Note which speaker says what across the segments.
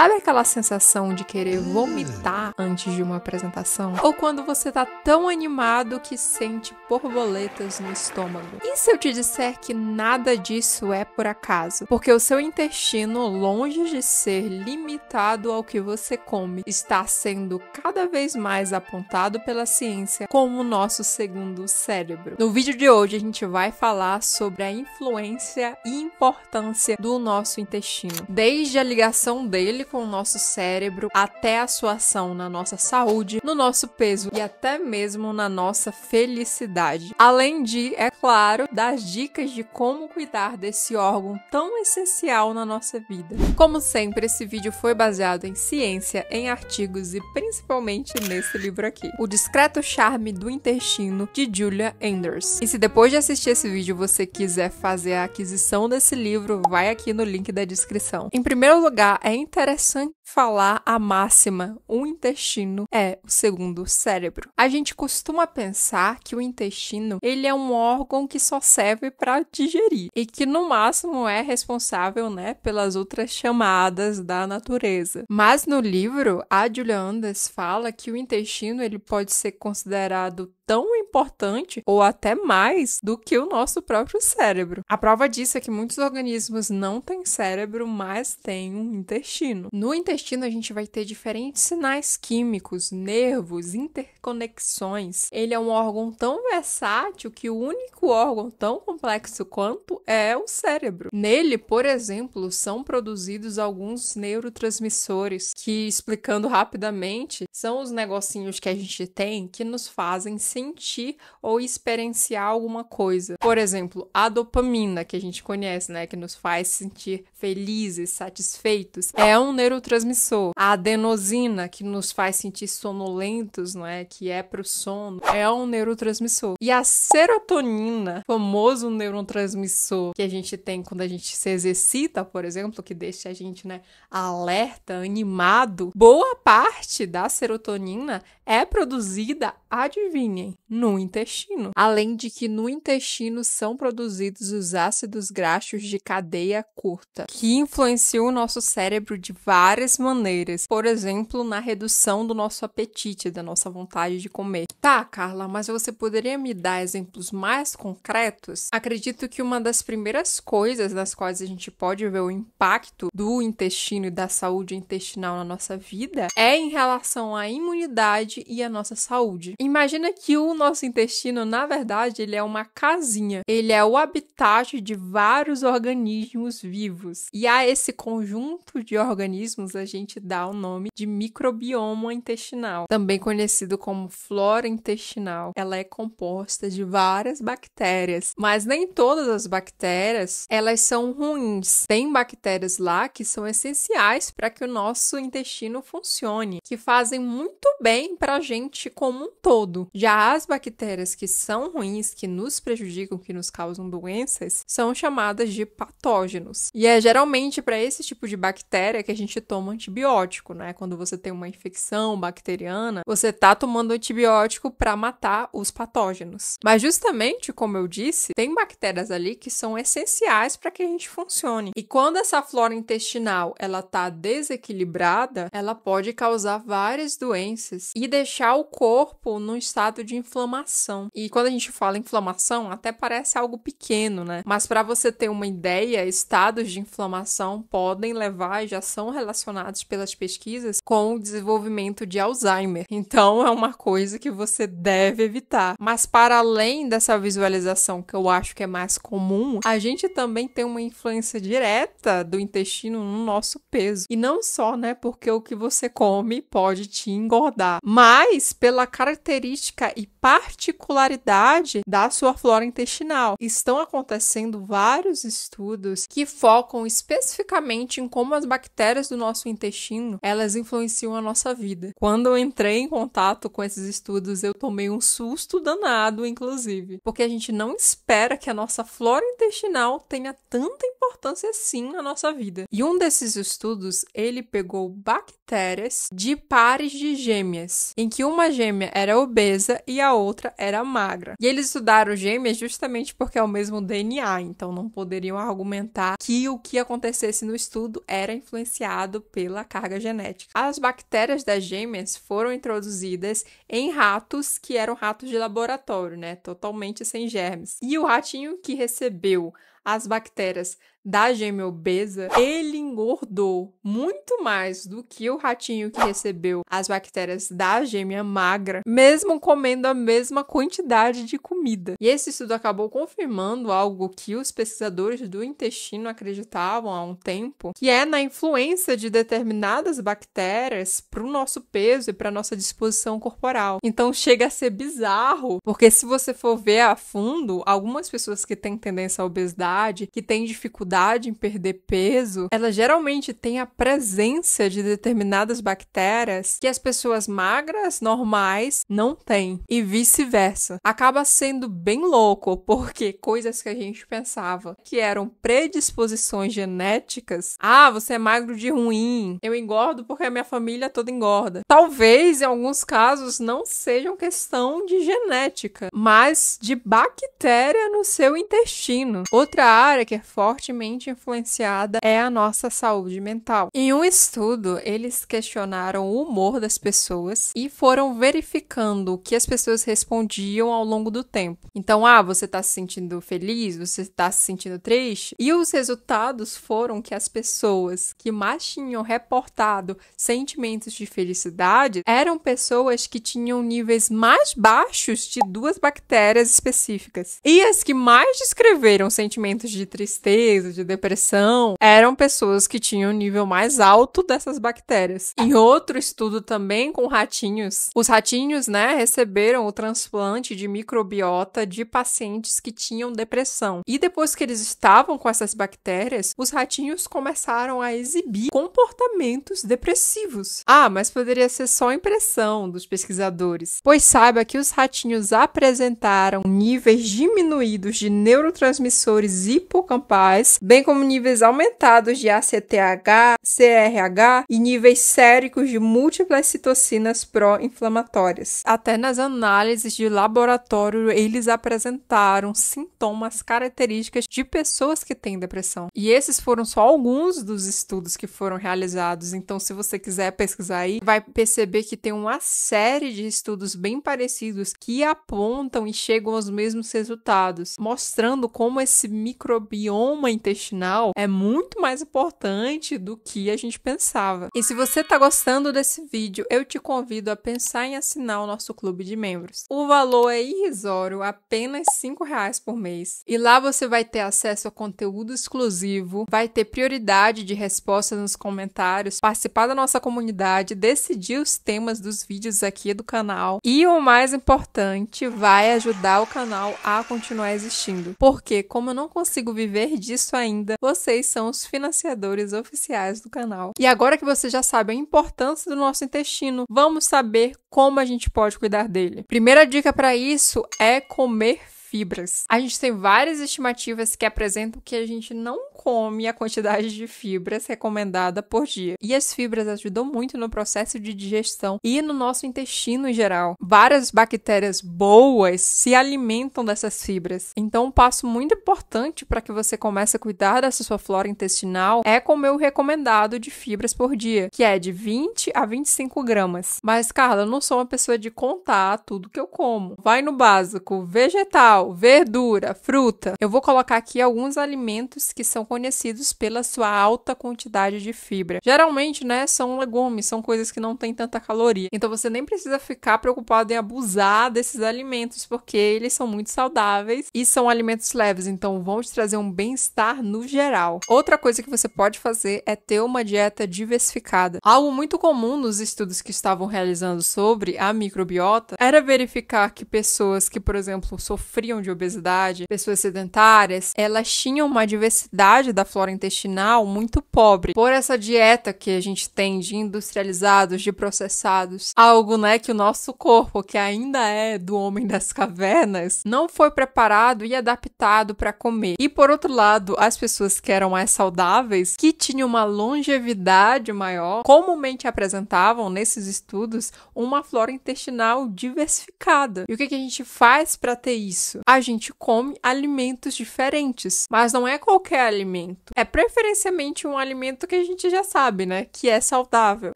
Speaker 1: Sabe aquela sensação de querer é. vomitar antes de uma apresentação? Ou quando você tá tão animado que sente borboletas no estômago? E se eu te disser que nada disso é por acaso? Porque o seu intestino, longe de ser limitado ao que você come, está sendo cada vez mais apontado pela ciência como o nosso segundo cérebro. No vídeo de hoje a gente vai falar sobre a influência e importância do nosso intestino, desde a ligação dele com o nosso cérebro até a sua ação na nossa saúde, no nosso peso e até mesmo na nossa felicidade. Além de, é claro, das dicas de como cuidar desse órgão tão essencial na nossa vida. Como sempre, esse vídeo foi baseado em ciência, em artigos e principalmente nesse livro aqui, O Discreto Charme do Intestino, de Julia Enders. E se depois de assistir esse vídeo você quiser fazer a aquisição desse livro, vai aqui no link da descrição. Em primeiro lugar, é interessante interessante falar a máxima: o intestino é o segundo cérebro. A gente costuma pensar que o intestino ele é um órgão que só serve para digerir e que no máximo é responsável, né, pelas outras chamadas da natureza. Mas no livro, a Julia Anders fala que o intestino ele pode ser considerado tão importante ou até mais do que o nosso próprio cérebro. A prova disso é que muitos organismos não têm cérebro, mas têm um intestino. No intestino intestino a gente vai ter diferentes sinais químicos, nervos, interconexões. Ele é um órgão tão versátil que o único órgão tão complexo quanto é o cérebro. Nele, por exemplo, são produzidos alguns neurotransmissores que, explicando rapidamente, são os negocinhos que a gente tem que nos fazem sentir ou experienciar alguma coisa. Por exemplo, a dopamina que a gente conhece, né, que nos faz sentir felizes, satisfeitos, é um neurotransmissor neurotransmissor. A adenosina, que nos faz sentir sonolentos, não é? Que é pro sono, é um neurotransmissor. E a serotonina, famoso neurotransmissor que a gente tem quando a gente se exercita, por exemplo, que deixa a gente, né, alerta, animado. Boa parte da serotonina é produzida Adivinhem, no intestino. Além de que no intestino são produzidos os ácidos graxos de cadeia curta, que influenciam o nosso cérebro de várias maneiras. Por exemplo, na redução do nosso apetite, da nossa vontade de comer. Tá, Carla, mas você poderia me dar exemplos mais concretos? Acredito que uma das primeiras coisas nas quais a gente pode ver o impacto do intestino e da saúde intestinal na nossa vida é em relação à imunidade e à nossa saúde. Imagina que o nosso intestino, na verdade, ele é uma casinha. Ele é o habitat de vários organismos vivos. E a esse conjunto de organismos a gente dá o nome de microbioma intestinal, também conhecido como flora intestinal. Ela é composta de várias bactérias, mas nem todas as bactérias, elas são ruins. Tem bactérias lá que são essenciais para que o nosso intestino funcione, que fazem muito bem para a gente como um todo todo. Já as bactérias que são ruins, que nos prejudicam, que nos causam doenças, são chamadas de patógenos. E é geralmente para esse tipo de bactéria que a gente toma antibiótico, né? Quando você tem uma infecção bacteriana, você tá tomando antibiótico para matar os patógenos. Mas justamente, como eu disse, tem bactérias ali que são essenciais para que a gente funcione. E quando essa flora intestinal ela tá desequilibrada, ela pode causar várias doenças e deixar o corpo num estado de inflamação. E quando a gente fala inflamação, até parece algo pequeno, né? Mas para você ter uma ideia, estados de inflamação podem levar e já são relacionados pelas pesquisas com o desenvolvimento de Alzheimer. Então é uma coisa que você deve evitar. Mas para além dessa visualização que eu acho que é mais comum, a gente também tem uma influência direta do intestino no nosso peso. E não só, né? Porque o que você come pode te engordar, mas pela característica característica e particularidade da sua flora intestinal. Estão acontecendo vários estudos que focam especificamente em como as bactérias do nosso intestino, elas influenciam a nossa vida. Quando eu entrei em contato com esses estudos, eu tomei um susto danado, inclusive, porque a gente não espera que a nossa flora intestinal tenha tanta importância assim na nossa vida. E um desses estudos, ele pegou bactérias de pares de gêmeas, em que uma gêmea era obesa e a outra era magra. E eles estudaram gêmeas justamente porque é o mesmo DNA, então não poderiam argumentar que o que acontecesse no estudo era influenciado pela carga genética. As bactérias das gêmeas foram introduzidas em ratos que eram ratos de laboratório, né, totalmente sem germes. E o ratinho que recebeu as bactérias da gêmea obesa, ele engordou muito mais do que o ratinho que recebeu as bactérias da gêmea magra, mesmo comendo a mesma quantidade de comida. E esse estudo acabou confirmando algo que os pesquisadores do intestino acreditavam há um tempo, que é na influência de determinadas bactérias para o nosso peso e para nossa disposição corporal. Então chega a ser bizarro, porque se você for ver a fundo, algumas pessoas que têm tendência à obesidade, que têm dificuldade dificuldade em perder peso, ela geralmente tem a presença de determinadas bactérias que as pessoas magras normais não têm e vice-versa. Acaba sendo bem louco porque coisas que a gente pensava que eram predisposições genéticas, ah, você é magro de ruim, eu engordo porque a minha família toda engorda. Talvez em alguns casos não sejam questão de genética, mas de bactéria no seu intestino. Outra área que é forte fortemente influenciada é a nossa saúde mental. Em um estudo, eles questionaram o humor das pessoas e foram verificando o que as pessoas respondiam ao longo do tempo. Então, ah, você está se sentindo feliz? Você está se sentindo triste? E os resultados foram que as pessoas que mais tinham reportado sentimentos de felicidade eram pessoas que tinham níveis mais baixos de duas bactérias específicas. E as que mais descreveram sentimentos de tristeza, crise de depressão, eram pessoas que tinham um nível mais alto dessas bactérias. Em outro estudo também com ratinhos, os ratinhos, né, receberam o transplante de microbiota de pacientes que tinham depressão. E depois que eles estavam com essas bactérias, os ratinhos começaram a exibir comportamentos depressivos. Ah, mas poderia ser só impressão dos pesquisadores. Pois saiba que os ratinhos apresentaram níveis diminuídos de neurotransmissores hipocampais bem como níveis aumentados de ACTH, CRH e níveis séricos de múltiplas citocinas pró-inflamatórias. Até nas análises de laboratório, eles apresentaram sintomas características de pessoas que têm depressão. E esses foram só alguns dos estudos que foram realizados, então se você quiser pesquisar aí, vai perceber que tem uma série de estudos bem parecidos que apontam e chegam aos mesmos resultados, mostrando como esse microbioma intestinal intestinal é muito mais importante do que a gente pensava. E se você está gostando desse vídeo, eu te convido a pensar em assinar o nosso clube de membros. O valor é irrisório, apenas R$ reais por mês. E lá você vai ter acesso a conteúdo exclusivo, vai ter prioridade de respostas nos comentários, participar da nossa comunidade, decidir os temas dos vídeos aqui do canal e o mais importante, vai ajudar o canal a continuar existindo. Porque como eu não consigo viver disso ainda, vocês são os financiadores oficiais do canal. E agora que você já sabe a importância do nosso intestino, vamos saber como a gente pode cuidar dele. Primeira dica para isso é comer fibras. A gente tem várias estimativas que apresentam que a gente não come a quantidade de fibras recomendada por dia. E as fibras ajudam muito no processo de digestão e no nosso intestino em geral. Várias bactérias boas se alimentam dessas fibras. Então, um passo muito importante para que você comece a cuidar dessa sua flora intestinal é comer o recomendado de fibras por dia, que é de 20 a 25 gramas. Mas, Carla, eu não sou uma pessoa de contar tudo que eu como. Vai no básico: vegetal vegetal, verdura, fruta. Eu vou colocar aqui alguns alimentos que são conhecidos pela sua alta quantidade de fibra. Geralmente, né, são legumes, são coisas que não têm tanta caloria. Então você nem precisa ficar preocupado em abusar desses alimentos, porque eles são muito saudáveis e são alimentos leves, então vão te trazer um bem-estar no geral. Outra coisa que você pode fazer é ter uma dieta diversificada. Algo muito comum nos estudos que estavam realizando sobre a microbiota era verificar que pessoas que, por exemplo, sofriam sofriam de obesidade, pessoas sedentárias, elas tinham uma diversidade da flora intestinal muito pobre. Por essa dieta que a gente tem de industrializados, de processados, algo, né, que o nosso corpo, que ainda é do homem das cavernas, não foi preparado e adaptado para comer. E por outro lado, as pessoas que eram mais saudáveis, que tinham uma longevidade maior, comumente apresentavam nesses estudos uma flora intestinal diversificada. E o que, que a gente faz para ter isso? isso? A gente come alimentos diferentes, mas não é qualquer alimento. É preferencialmente um alimento que a gente já sabe, né? Que é saudável.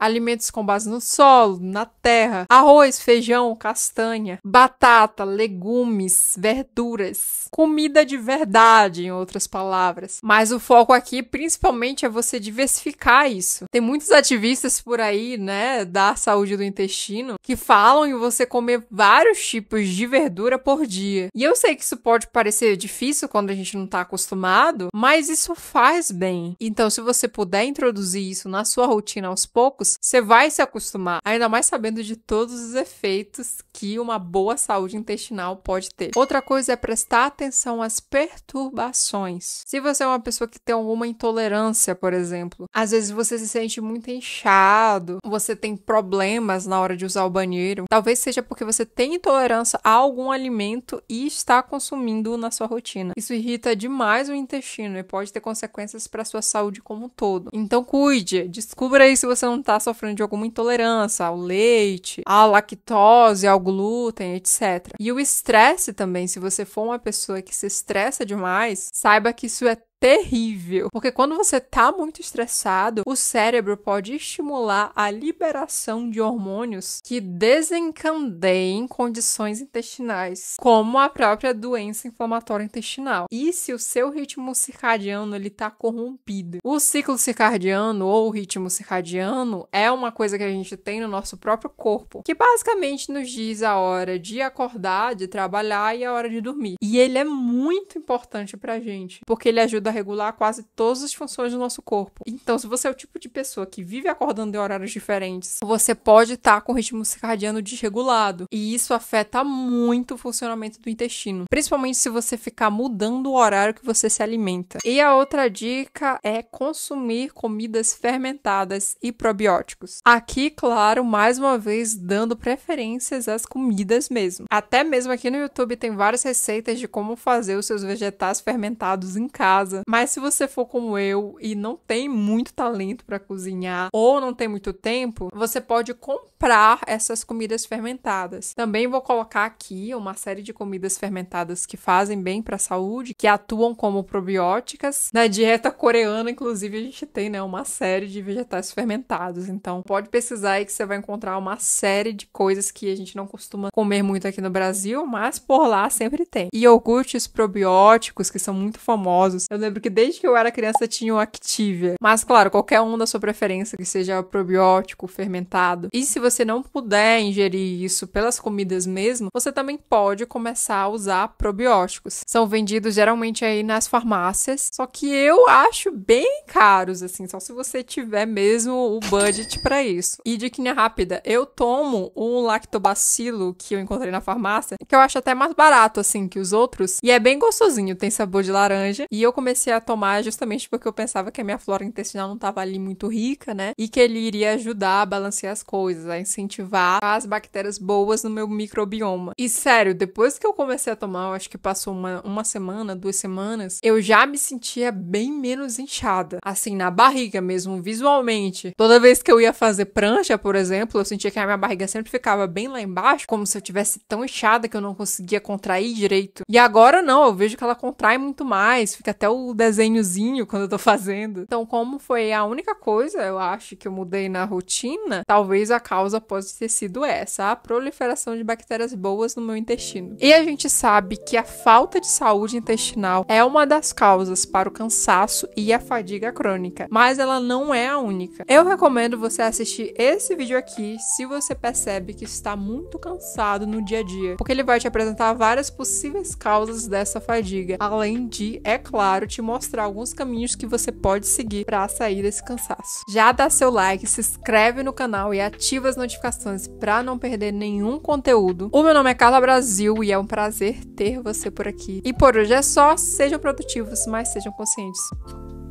Speaker 1: Alimentos com base no solo, na terra, arroz, feijão, castanha, batata, legumes, verduras, comida de verdade, em outras palavras. Mas o foco aqui, principalmente, é você diversificar isso. Tem muitos ativistas por aí, né, da saúde do intestino, que falam em você comer vários tipos de verdura por dia. E eu eu sei que isso pode parecer difícil quando a gente não está acostumado, mas isso faz bem. Então, se você puder introduzir isso na sua rotina aos poucos, você vai se acostumar, ainda mais sabendo de todos os efeitos que uma boa saúde intestinal pode ter. Outra coisa é prestar atenção às perturbações. Se você é uma pessoa que tem alguma intolerância, por exemplo, às vezes você se sente muito inchado, você tem problemas na hora de usar o banheiro, talvez seja porque você tem intolerância a algum alimento e está consumindo na sua rotina. Isso irrita demais o intestino e pode ter consequências para a sua saúde como um todo. Então cuide, descubra aí se você não está sofrendo de alguma intolerância ao leite, à lactose, ao glúten, etc. E o estresse também, se você for uma pessoa que se estressa demais, saiba que isso é terrível. Porque quando você tá muito estressado, o cérebro pode estimular a liberação de hormônios que desencadeiem condições intestinais, como a própria doença inflamatória intestinal. E se o seu ritmo circadiano ele tá corrompido? O ciclo circadiano ou o ritmo circadiano é uma coisa que a gente tem no nosso próprio corpo, que basicamente nos diz a hora de acordar, de trabalhar e a hora de dormir. E ele é muito importante pra gente, porque ele ajuda ajuda a regular quase todas as funções do nosso corpo. Então, se você é o tipo de pessoa que vive acordando em horários diferentes, você pode estar tá com o ritmo circadiano desregulado. E isso afeta muito o funcionamento do intestino, principalmente se você ficar mudando o horário que você se alimenta. E a outra dica é consumir comidas fermentadas e probióticos. Aqui, claro, mais uma vez dando preferências às comidas mesmo. Até mesmo aqui no YouTube tem várias receitas de como fazer os seus vegetais fermentados em casa casa. Mas se você for como eu e não tem muito talento para cozinhar ou não tem muito tempo, você pode comprar essas comidas fermentadas. Também vou colocar aqui uma série de comidas fermentadas que fazem bem para a saúde, que atuam como probióticas. Na dieta coreana, inclusive, a gente tem, né, uma série de vegetais fermentados. Então, pode pesquisar aí que você vai encontrar uma série de coisas que a gente não costuma comer muito aqui no Brasil, mas por lá sempre tem. E Iogurtes probióticos que são muito famosos. Eu lembro que desde que eu era criança tinha o Activia. Mas, claro, qualquer um da sua preferência, que seja probiótico, fermentado. E se você não puder ingerir isso pelas comidas mesmo, você também pode começar a usar probióticos. São vendidos geralmente aí nas farmácias, só que eu acho bem caros, assim, só se você tiver mesmo o budget para isso. E diquinha rápida, eu tomo um lactobacilo que eu encontrei na farmácia, que eu acho até mais barato, assim, que os outros, e é bem gostosinho, tem sabor de laranja, e eu comecei comecei a tomar justamente porque eu pensava que a minha flora intestinal não estava ali muito rica, né? E que ele iria ajudar a balancear as coisas, a incentivar as bactérias boas no meu microbioma. E sério, depois que eu comecei a tomar, eu acho que passou uma, uma semana, duas semanas, eu já me sentia bem menos inchada. Assim, na barriga mesmo, visualmente. Toda vez que eu ia fazer prancha, por exemplo, eu sentia que a minha barriga sempre ficava bem lá embaixo, como se eu tivesse tão inchada que eu não conseguia contrair direito. E agora não, eu vejo que ela contrai muito mais, fica até o o desenhozinho quando eu tô fazendo. Então, como foi a única coisa, eu acho, que eu mudei na rotina, talvez a causa possa ter sido essa, a proliferação de bactérias boas no meu intestino. E a gente sabe que a falta de saúde intestinal é uma das causas para o cansaço e a fadiga crônica, mas ela não é a única. Eu recomendo você assistir esse vídeo aqui se você percebe que está muito cansado no dia a dia, porque ele vai te apresentar várias possíveis causas dessa fadiga, além de, é claro, te mostrar alguns caminhos que você pode seguir para sair desse cansaço. Já dá seu like, se inscreve no canal e ativa as notificações para não perder nenhum conteúdo. O meu nome é Carla Brasil e é um prazer ter você por aqui. E por hoje é só, sejam produtivos, mas sejam conscientes.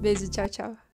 Speaker 1: Beijo, tchau, tchau.